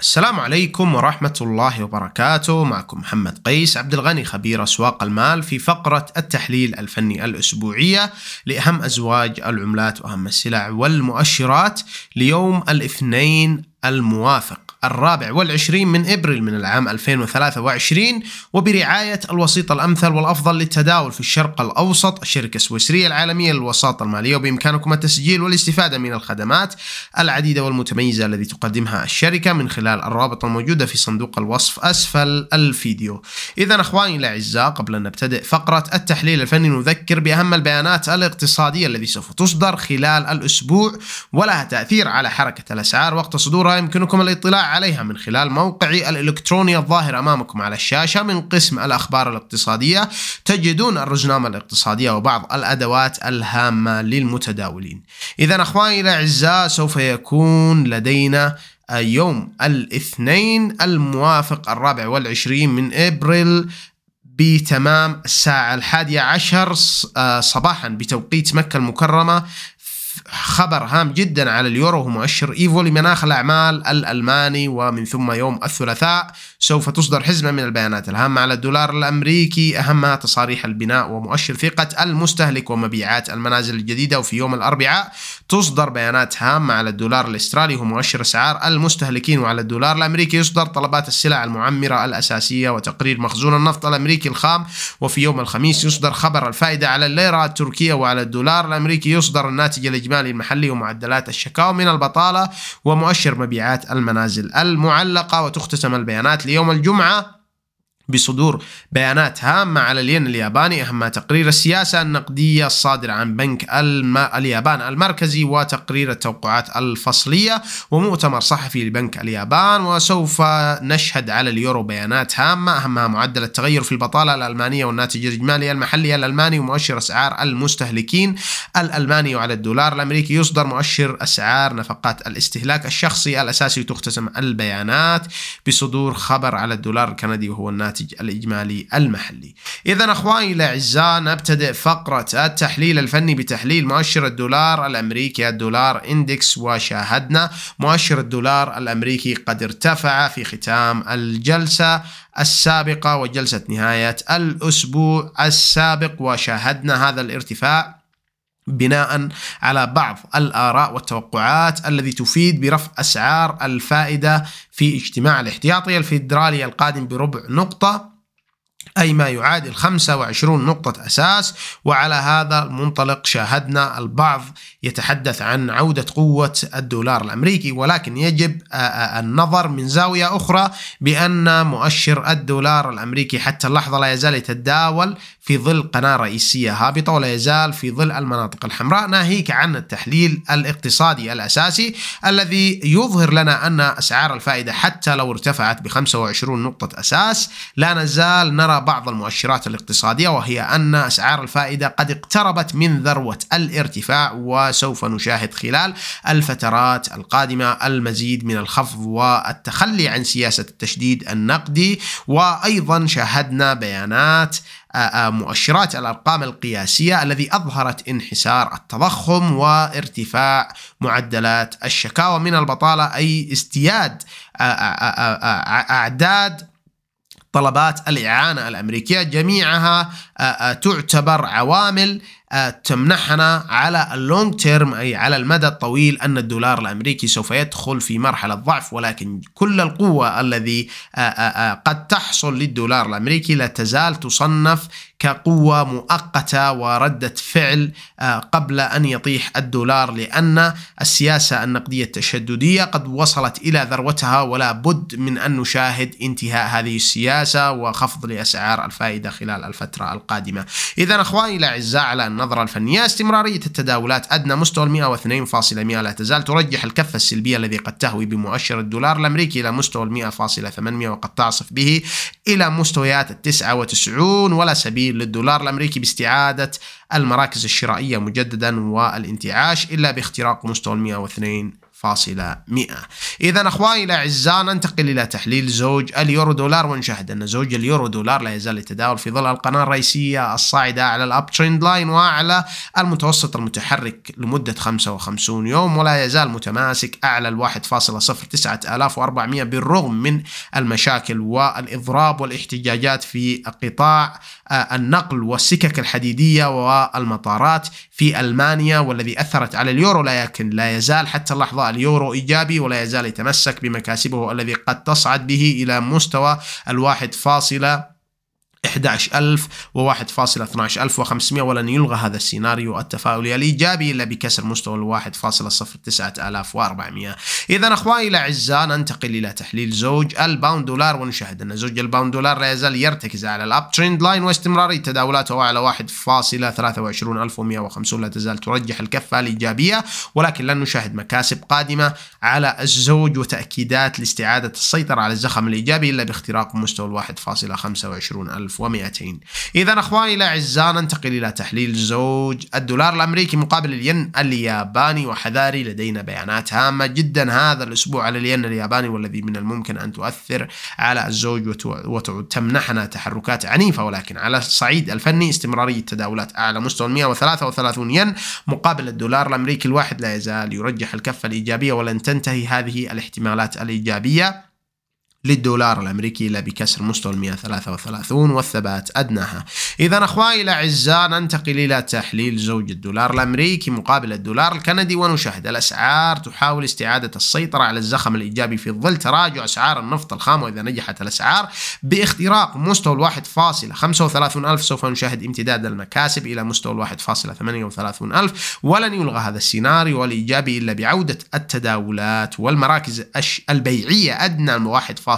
السلام عليكم ورحمة الله وبركاته معكم محمد قيس عبد الغني خبير أسواق المال في فقرة التحليل الفني الأسبوعية لأهم أزواج العملات وأهم السلع والمؤشرات ليوم الاثنين الموافق الرابع والعشرين من إبريل من العام 2023 وبرعاية الوسيط الأمثل والأفضل للتداول في الشرق الأوسط الشركة السويسرية العالمية للوساطة المالية وبإمكانكم التسجيل والاستفادة من الخدمات العديدة والمتميزة التي تقدمها الشركة من خلال الرابط الموجودة في صندوق الوصف أسفل الفيديو إذا أخواني الأعزاء قبل أن نبتدئ فقرة التحليل الفني نذكر بأهم البيانات الاقتصادية التي سوف تصدر خلال الأسبوع ولها تأثير على حركة الأسعار وقت صدورها يمكنكم الاطلاع عليها من خلال موقعي الإلكتروني الظاهر أمامكم على الشاشة من قسم الأخبار الاقتصادية تجدون الرجنامة الاقتصادية وبعض الأدوات الهامة للمتداولين إذا أخواني الأعزاء سوف يكون لدينا يوم الاثنين الموافق الرابع والعشرين من إبريل بتمام الساعة الحادية عشر آه، صباحا بتوقيت مكة المكرمة خبر هام جدا على اليورو ومؤشر ايفو لمناخ الاعمال الالماني ومن ثم يوم الثلاثاء سوف تصدر حزمة من البيانات الهامة على الدولار الأمريكي أهمها تصاريح البناء ومؤشر ثقة المستهلك ومبيعات المنازل الجديدة وفي يوم الأربعاء تصدر بيانات هامة على الدولار الأسترالي ومؤشر أسعار المستهلكين وعلى الدولار الأمريكي يصدر طلبات السلع المعمرة الأساسية وتقرير مخزون النفط الأمريكي الخام وفي يوم الخميس يصدر خبر الفائدة على الليرة التركية وعلى الدولار الأمريكي يصدر الناتج الإجمالي المحلي ومعدلات الشكاوى من البطالة ومؤشر مبيعات المنازل المعلقة وتختتم البيانات ليوم الجمعة بصدور بيانات هامة على الين الياباني أهمها تقرير السياسة النقدية الصادر عن بنك الم... اليابان المركزي وتقرير التوقعات الفصلية ومؤتمر صحفي لبنك اليابان وسوف نشهد على اليورو بيانات هامة أهمها معدل التغير في البطالة الألمانية والناتج الإجمالي المحلي الألماني ومؤشر أسعار المستهلكين الألماني وعلى الدولار الأمريكي يصدر مؤشر أسعار نفقات الاستهلاك الشخصي الأساسي تختتم البيانات بصدور خبر على الدولار الكندي وهو الناتج الناتج الإجمالي المحلي إذا أخواني الأعزاء نبتدئ فقرة التحليل الفني بتحليل مؤشر الدولار الأمريكي الدولار إندكس وشاهدنا مؤشر الدولار الأمريكي قد ارتفع في ختام الجلسة السابقة وجلسة نهاية الأسبوع السابق وشاهدنا هذا الارتفاع بناء على بعض الآراء والتوقعات الذي تفيد برفع أسعار الفائدة في اجتماع الاحتياطي الفيدرالي القادم بربع نقطة أي ما يعادل 25 نقطة أساس وعلى هذا المنطلق شاهدنا البعض يتحدث عن عودة قوة الدولار الأمريكي ولكن يجب النظر من زاوية أخرى بأن مؤشر الدولار الأمريكي حتى اللحظة لا يزال يتداول في ظل قناة رئيسية هابطة ولا يزال في ظل المناطق الحمراء ناهيك عن التحليل الاقتصادي الأساسي الذي يظهر لنا أن أسعار الفائدة حتى لو ارتفعت ب 25 نقطة أساس لا نزال نرى نرى بعض المؤشرات الاقتصادية وهي أن أسعار الفائدة قد اقتربت من ذروة الارتفاع وسوف نشاهد خلال الفترات القادمة المزيد من الخفض والتخلي عن سياسة التشديد النقدي وأيضا شاهدنا بيانات مؤشرات الارقام القياسيه الذي اظهرت انحسار التضخم وارتفاع معدلات الشكاوى من البطاله اي ازدياد اعداد طلبات الإعانة الأمريكية جميعها آه، آه، تعتبر عوامل آه، تمنحنا على اللونج تيرم أي على المدى الطويل أن الدولار الأمريكي سوف يدخل في مرحلة ضعف ولكن كل القوة الذي آه، آه، قد تحصل للدولار الأمريكي لا تزال تصنف كقوة مؤقتة وردة فعل قبل أن يطيح الدولار لأن السياسة النقدية التشددية قد وصلت إلى ذروتها ولا بد من أن نشاهد انتهاء هذه السياسة وخفض لأسعار الفائدة خلال الفترة القادمة إذا أخواني الأعزاء على أن النظرة الفنية استمرارية التداولات أدنى مستوى 102.100 لا تزال ترجح الكفة السلبية الذي قد تهوي بمؤشر الدولار الأمريكي إلى مستوى 100.800 وقد تعصف به إلى مستويات 99 ولا سبيل للدولار الأمريكي باستعادة المراكز الشرائية مجددا والانتعاش إلا باختراق مستوى 102 فاصلة مئة إذا أخواني الأعزاء ننتقل إلى تحليل زوج اليورو دولار ونشاهد أن زوج اليورو دولار لا يزال يتداول في ظل القناة الرئيسية الصاعدة على الأب تريند لاين وأعلى المتوسط المتحرك لمدة 55 يوم ولا يزال متماسك أعلى ال 1.09400 9400 بالرغم من المشاكل والإضراب والاحتجاجات في قطاع آه، النقل والسكك الحديدية والمطارات في ألمانيا والذي أثرت على اليورو لكن لا يزال حتى اللحظة اليورو إيجابي ولا يزال يتمسك بمكاسبه الذي قد تصعد به إلى مستوى الواحد فاصلة 11000 و 112500 ولن يلغى هذا السيناريو التفاؤلي الإيجابي إلا بكسر مستوى ال ال1.09400 إذا أخواني الأعزاء ننتقل إلى تحليل زوج الباوند دولار ونشاهد أن زوج الباوند دولار لا يزال يرتكز على الأب تريند لاين واستمرار تداولاته على 1.23150 لا تزال ترجح الكفة الإيجابية ولكن لن نشاهد مكاسب قادمة على الزوج وتأكيدات لاستعادة السيطرة على الزخم الإيجابي إلا باختراق مستوى ال فاصلة 1200 إذا أخواني الأعزاء ننتقل إلى تحليل زوج الدولار الأمريكي مقابل الين الياباني وحذاري لدينا بيانات هامة جدا هذا الأسبوع على الين الياباني والذي من الممكن أن تؤثر على الزوج وتمنحنا تحركات عنيفة ولكن على الصعيد الفني استمرارية التداولات أعلى مستوى 133 ين مقابل الدولار الأمريكي الواحد لا يزال يرجح الكفة الإيجابية ولن تنتهي هذه الاحتمالات الإيجابية للدولار الأمريكي إلا بكسر مستوى 133 والثبات أدناها إذا أخواني الأعزاء ننتقل إلى تحليل زوج الدولار الأمريكي مقابل الدولار الكندي ونشاهد الأسعار تحاول استعادة السيطرة على الزخم الإيجابي في ظل تراجع أسعار النفط الخام وإذا نجحت الأسعار باختراق مستوى 1.35 ألف سوف نشاهد امتداد المكاسب إلى مستوى 1.38 ألف ولن يلغى هذا السيناريو الإيجابي إلا بعودة التداولات والمراكز البيعية أدنى 1.5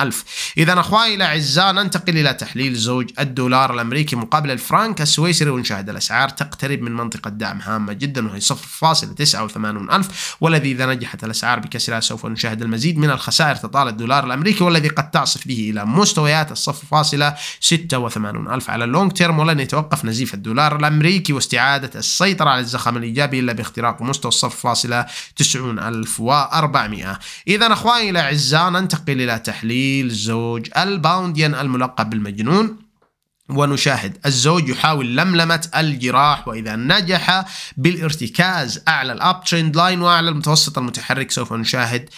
ألف إذا أخواني الأعزاء ننتقل إلى تحليل زوج الدولار الأمريكي مقابل الفرنك السويسري ونشاهد الأسعار تقترب من منطقة دعم هامة جدا وهي 0.89000 والذي إذا نجحت الأسعار بكسرها سوف نشاهد المزيد من الخسائر تطال الدولار الأمريكي والذي قد تعصف به إلى مستويات 0.86000 على اللونج تيرم ولن يتوقف نزيف الدولار الأمريكي واستعادة السيطرة على الزخم الإيجابي إلا باختراق مستوى 0.90400 إذا أخواني الأعزاء أجزاء ننتقل إلى تحليل زوج الباونديان الملقب بالمجنون ونشاهد الزوج يحاول لملمة الجراح وإذا نجح بالارتكاز أعلى الأب تريند لاين وأعلى المتوسط المتحرك سوف نشاهد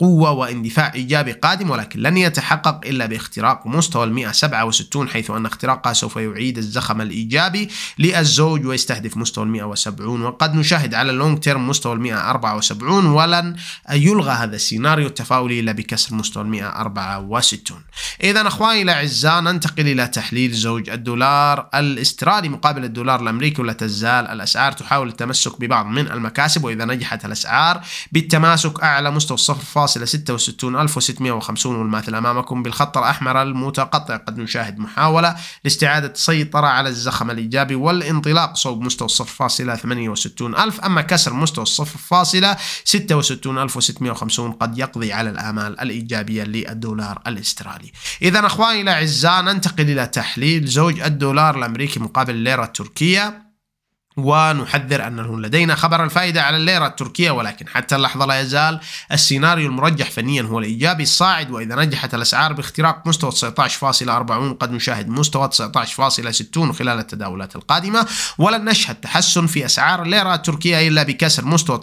قوة واندفاع إيجابي قادم ولكن لن يتحقق إلا باختراق مستوى المئة 167 حيث أن اختراقها سوف يعيد الزخم الإيجابي للزوج ويستهدف مستوى المئة 170 وقد نشاهد على اللونج تيرم مستوى المئة 174 ولن يلغى هذا السيناريو التفاؤلي إلا بكسر مستوى المئة 164 إذا أخواني الأعزاء ننتقل إلى تحليل زوج الدولار الاسترالي مقابل الدولار الأمريكي ولا تزال الأسعار تحاول التمسك ببعض من المكاسب وإذا نجحت الأسعار بالتماسك أعلى مستوى 065650 والماثل أمامكم بالخط الأحمر المتقطع قد نشاهد محاولة لاستعادة السيطرة على الزخم الإيجابي والانطلاق صوب مستوى 0.68000 أما كسر مستوى 0.66650 قد يقضي على الآمال الإيجابية للدولار الأسترالي إذا أخواني الأعزاء ننتقل إلى تحليل زوج الدولار الأمريكي مقابل الليرة التركية ونحذر أنه لدينا خبر الفائدة على الليرة التركية ولكن حتى اللحظة لا يزال السيناريو المرجح فنيا هو الإيجابي الصاعد وإذا نجحت الأسعار باختراق مستوى 19.40 قد نشاهد مستوى 19.60 خلال التداولات القادمة ولن نشهد تحسن في أسعار الليرة التركية إلا بكسر مستوى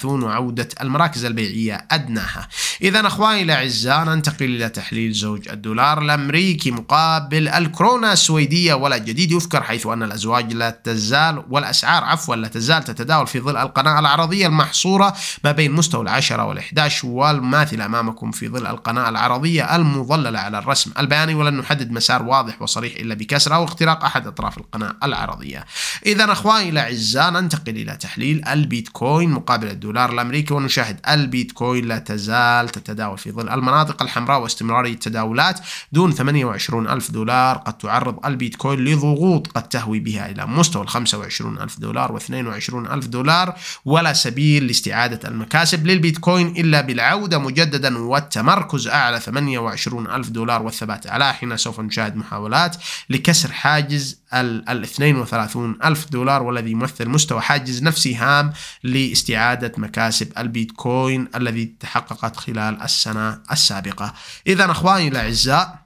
19.30 وعودة المراكز البيعية أدناها إذا أخواني الأعزاء ننتقل إلى تحليل زوج الدولار الأمريكي مقابل الكورونا السويدية ولا جديد يذكر حيث أن الأزواج لا تزال والأسعار عفوا لا تزال تتداول في ظل القناة العرضية المحصورة ما بين مستوى العشرة والإحداش والماثل أمامكم في ظل القناة العرضية المظللة على الرسم البياني ولن نحدد مسار واضح وصريح إلا بكسر أو اختراق أحد أطراف القناة العرضية إذا أخواني الأعزاء ننتقل إلى تحليل البيتكوين مقابل الدولار الأمريكي ونشاهد البيتكوين لا تزال حالة التداول في ظل المناطق الحمراء واستمرارية التداولات دون 28 ألف دولار قد تعرض البيتكوين لضغوط قد تهوي بها إلى مستوى 25 ألف دولار و 22 ألف دولار ولا سبيل لاستعادة المكاسب للبيتكوين إلا بالعودة مجددا والتمركز أعلى 28 ألف دولار والثبات على حين سوف نشاهد محاولات لكسر حاجز ال 32 ألف دولار والذي يمثل مستوى حاجز نفسي هام لاستعادة مكاسب البيتكوين الذي تحققت خلال خلال السنة السابقة إذا أخواني الأعزاء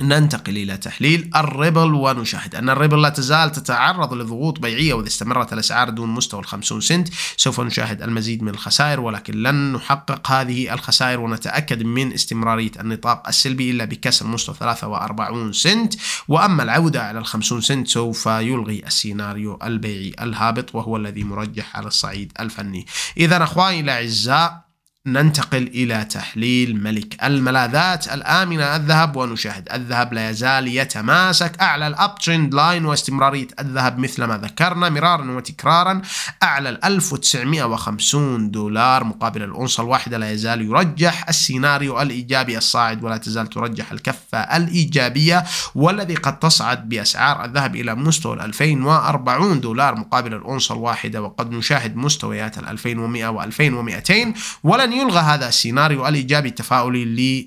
ننتقل إلى تحليل الريبل ونشاهد أن الريبل لا تزال تتعرض لضغوط بيعية وإذا استمرت الأسعار دون مستوى الخمسون سنت سوف نشاهد المزيد من الخسائر ولكن لن نحقق هذه الخسائر ونتأكد من استمرارية النطاق السلبي إلا بكسر مستوى 43 سنت وأما العودة على الخمسون سنت سوف يلغي السيناريو البيعي الهابط وهو الذي مرجح على الصعيد الفني إذا أخواني الأعزاء ننتقل إلى تحليل ملك الملاذات الآمنة الذهب ونشاهد الذهب لا يزال يتماسك أعلى الأب ترند لاين واستمرارية الذهب مثل ما ذكرنا مرارا وتكرارا أعلى ال 1950 دولار مقابل الأونصة الواحدة لا يزال يرجح السيناريو الإيجابي الصاعد ولا تزال ترجح الكفة الإيجابية والذي قد تصعد بأسعار الذهب إلى مستوى ال 2040 دولار مقابل الأونصة الواحدة وقد نشاهد مستويات ال 2100 و 2200 ولن أن يلغى هذا السيناريو الإيجابي التفاؤلي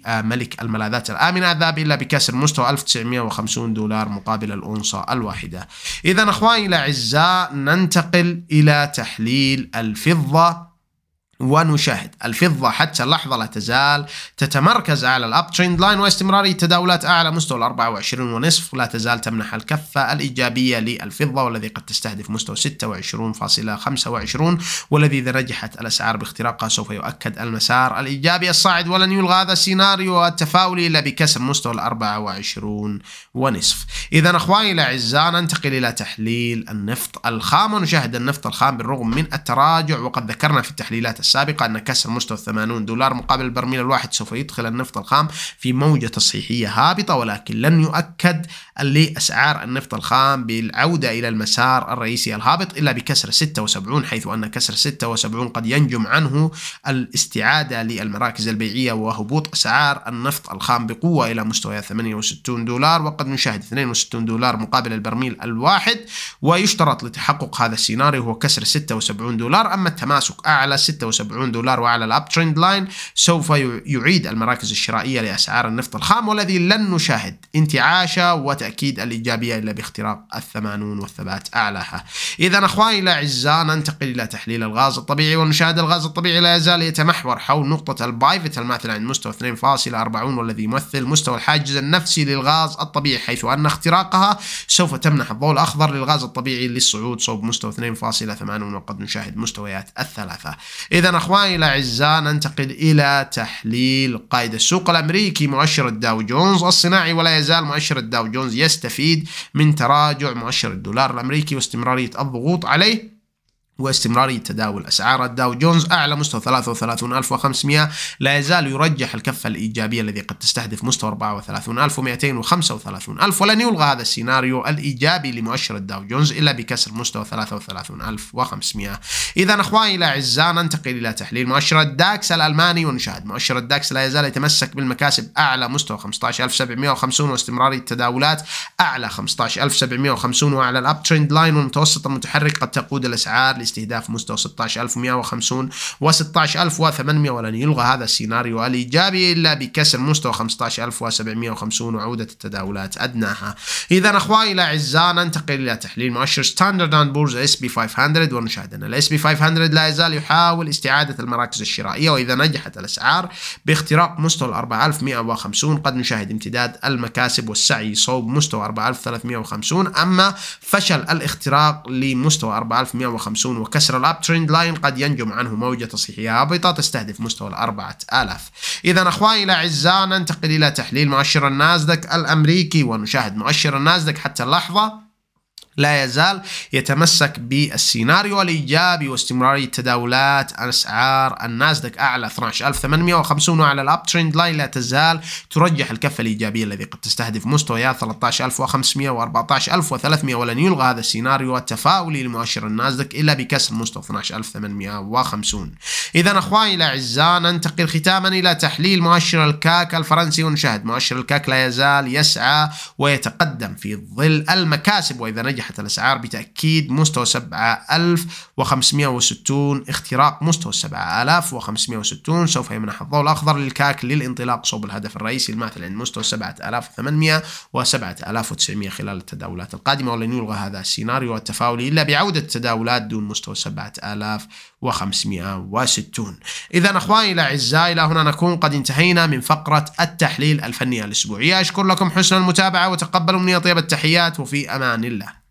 لملك الملاذات الآمنة الذهب إلا بكسر مستوى 1950 دولار مقابل الأونصة الواحدة إذا أخواني الأعزاء ننتقل إلى تحليل الفضة ونشاهد الفضة حتى اللحظة لا تزال تتمركز على الأب تريند لاين واستمرارية تداولات أعلى مستوى ال 24 ونصف لا تزال تمنح الكفة الإيجابية للفضة والذي قد تستهدف مستوى 26.25 والذي إذا نجحت الأسعار باختراقها سوف يؤكد المسار الإيجابي الصاعد ولن يلغى هذا السيناريو التفاؤلي إلا بكسر مستوى ال 24 ونصف إذا أخواني الأعزاء ننتقل إلى تحليل النفط الخام ونشاهد النفط الخام بالرغم من التراجع وقد ذكرنا في التحليلات السابقة أن كسر مستوى 80 دولار مقابل البرميل الواحد سوف يدخل النفط الخام في موجة تصحيحية هابطة ولكن لن يؤكد لأسعار النفط الخام بالعودة إلى المسار الرئيسي الهابط إلا بكسر 76 حيث أن كسر 76 قد ينجم عنه الاستعادة للمراكز البيعية وهبوط أسعار النفط الخام بقوة إلى مستويات 68 دولار وقد نشاهد 62 دولار مقابل البرميل الواحد ويشترط لتحقق هذا السيناريو هو كسر 76 دولار أما التماسك أعلى 76 170 دولار وعلى الاب ترند لاين سوف يعيد المراكز الشرائية لأسعار النفط الخام والذي لن نشاهد انتعاشه وتأكيد الإيجابية إلا باختراق ال80 والثبات أعلاها إذا أخواني الأعزاء ننتقل إلى تحليل الغاز الطبيعي ونشاهد الغاز الطبيعي لا يزال يتمحور حول نقطة البايفت الماثلة عند مستوى 2.40 والذي يمثل مستوى الحاجز النفسي للغاز الطبيعي حيث أن اختراقها سوف تمنح الضوء الأخضر للغاز الطبيعي للصعود صوب مستوى 2.80 وقد نشاهد مستويات الثلاثة إذا إذا أخواني الأعزاء ننتقل إلى تحليل قائد السوق الأمريكي مؤشر الداو جونز الصناعي ولا يزال مؤشر الداو جونز يستفيد من تراجع مؤشر الدولار الأمريكي واستمرارية الضغوط عليه واستمرارية تداول أسعار الداو جونز أعلى مستوى 33500 لا يزال يرجح الكفة الإيجابية الذي قد تستهدف مستوى 34200 و35000 ولن يلغى هذا السيناريو الإيجابي لمؤشر الداو جونز إلا بكسر مستوى 33500 إذا أخواني الأعزاء ننتقل إلى تحليل مؤشر الداكس الألماني ونشاهد مؤشر الداكس لا يزال يتمسك بالمكاسب أعلى مستوى 15750 واستمرارية التداولات أعلى 15750 وأعلى الأب ترند لاين والمتوسط المتحرك قد تقود الأسعار استهداف مستوى 16150 و 16800 ولن يلغى هذا السيناريو الإيجابي إلا بكسر مستوى 15750 وعودة التداولات أدناها إذا أخواني الأعزاء ننتقل إلى تحليل مؤشر ستاندرد أند بورز اس بي 500 ونشاهد أن الاس بي 500 لا يزال يحاول استعادة المراكز الشرائية وإذا نجحت الأسعار باختراق مستوى 4150 قد نشاهد امتداد المكاسب والسعي صوب مستوى 4350 أما فشل الاختراق لمستوى 4150 الديون وكسر الاب ترند لاين قد ينجم عنه موجة تصحيحية هابطة تستهدف مستوى ال 4000 إذا أخواني الأعزاء ننتقل إلى تحليل مؤشر النازدك الأمريكي ونشاهد مؤشر النازدك حتى اللحظة لا يزال يتمسك بالسيناريو الإيجابي واستمرارية تداولات أسعار النازدك أعلى 12850 وعلى الأب ترند لاين لا تزال ترجح الكفة الإيجابية الذي قد تستهدف مستويات 13500 و 14300 ولن يلغى هذا السيناريو التفاؤلي لمؤشر النازدك إلا بكسر مستوى 12850 إذا أخواني الأعزاء ننتقل ختاما إلى تحليل مؤشر الكاك الفرنسي ونشاهد مؤشر الكاك لا يزال يسعى ويتقدم في ظل المكاسب وإذا نجح أجنحة الأسعار بتأكيد مستوى 7560 اختراق مستوى 7560 سوف يمنح الضوء الأخضر للكاك للانطلاق صوب الهدف الرئيسي الماثل عند مستوى 7800 و 7900 خلال التداولات القادمة ولن يلغى هذا السيناريو التفاولي إلا بعودة التداولات دون مستوى 7560 إذا أخواني الأعزاء إلى هنا نكون قد انتهينا من فقرة التحليل الفني الأسبوعية أشكر لكم حسن المتابعة وتقبلوا مني طيب التحيات وفي أمان الله